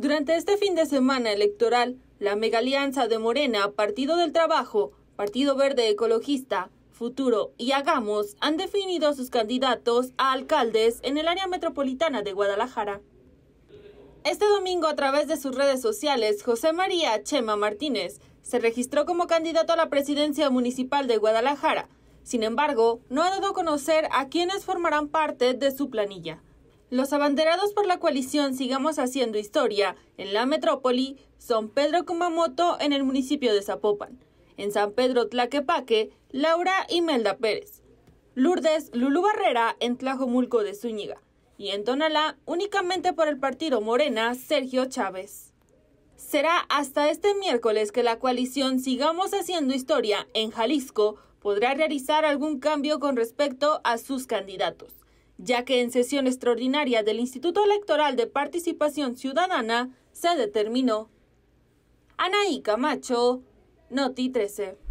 Durante este fin de semana electoral, la megalianza de Morena, Partido del Trabajo, Partido Verde Ecologista, Futuro y Hagamos han definido a sus candidatos a alcaldes en el área metropolitana de Guadalajara. Este domingo, a través de sus redes sociales, José María Chema Martínez se registró como candidato a la presidencia municipal de Guadalajara. Sin embargo, no ha dado a conocer a quienes formarán parte de su planilla. Los abanderados por la coalición Sigamos Haciendo Historia en la metrópoli son Pedro Kumamoto en el municipio de Zapopan, en San Pedro Tlaquepaque, Laura Imelda Pérez, Lourdes Lulú Barrera en Tlajomulco de Zúñiga y en Tonalá únicamente por el partido Morena Sergio Chávez. Será hasta este miércoles que la coalición Sigamos Haciendo Historia en Jalisco podrá realizar algún cambio con respecto a sus candidatos ya que en sesión extraordinaria del Instituto Electoral de Participación Ciudadana se determinó. Anaí Camacho, Noti 13.